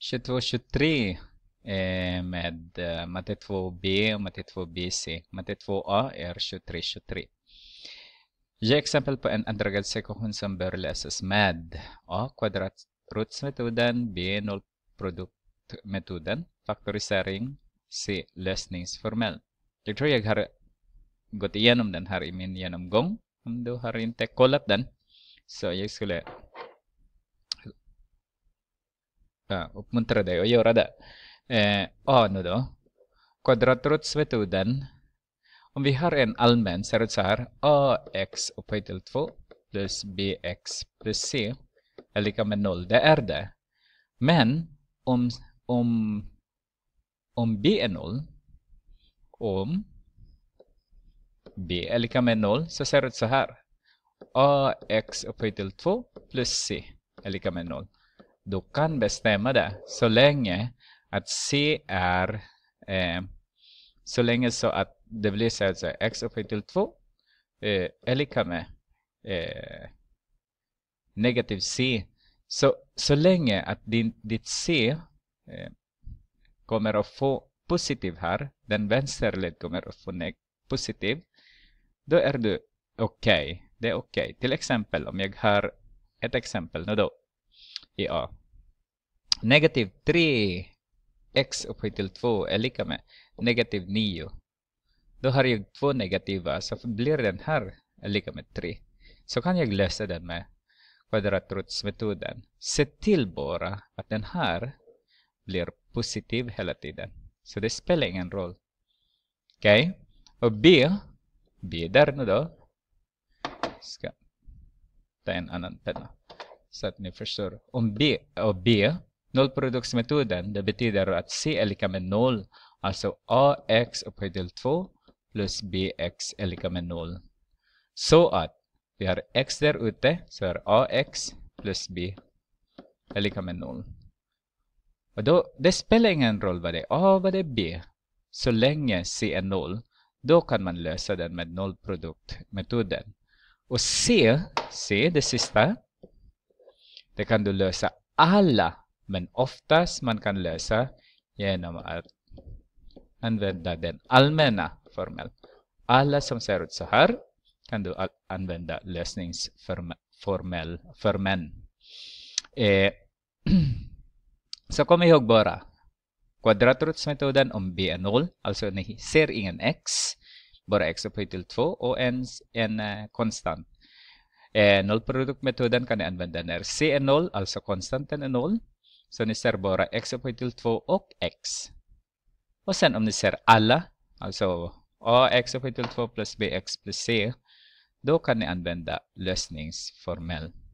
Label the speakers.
Speaker 1: 22-23 eh, med eh, matte 2b och matte 2bc. Matte 2a är 23-23. Ge exempel på en andragradsekvation som bör lösas med A. Kvadratrotsmetoden B. Nollproduktmetoden Faktorisering C. lösningsformel. Jag tror jag har gått igenom den här i min genomgång. Om du har inte kollat den så jag skulle uppmuntra dig att göra det. Eh, A nu då. Kvadratrot metoden Om vi har en allmän ser ut så här. AX upphöjt till 2 plus BX plus C är lika med 0. Det är det. Men om, om, om B är 0 om B är lika med 0 så ser det ut så här. AX upphöjt till 2 plus C är lika med 0 du kan bestämma det så länge att C är eh, så länge så att det blir så att x upphöjt till 2 eh, är lika med eh, negativ C. Så, så länge att din, ditt C eh, kommer att få positiv här, den vänsterled kommer att få positiv, då är du okej. Okay. Det är okej. Okay. Till exempel om jag har ett exempel nu då i A. Negativ 3 x upphöjt till 2 är lika med negativ 9. Då har jag två negativa så blir den här är lika med 3. Så kan jag lösa den med kvadratrotsmetoden. Se till bara att den här blir positiv hela tiden. Så det spelar ingen roll. Okej? Okay? Och B, B där nu då. Ska ta en annan penna. Så att ni förstår. Om B och B Null produksmetoden det betyder att C är lika med noll. Alltså AX upphöjt till 2 plus BX är lika med noll. Så att vi har X där ute, så är AX plus B är lika med noll. Och då, det spelar ingen roll vad det är A vad det är B. Så länge C är noll, då kan man lösa den med nollproduktmetoden. Och C, C det sista, det kan du lösa alla men oftast man kan lösa genom att använda den allmänna formeln. Alla som ser ut så här kan du använda lösningsformeln. Eh, så kom ihåg bara kvadratrotsmetoden om b är 0, alltså ni ser ingen x, bara x upphöjt till 2 och en, en uh, konstant. Eh, nollproduktmetoden kan ni använda när c är 0, alltså konstanten är 0. Så ni ser bara x upphöjt till 2 och x. Och sen om ni ser alla, alltså ax upphöjt till 2 plus bx plus c, då kan ni använda lösningsformeln.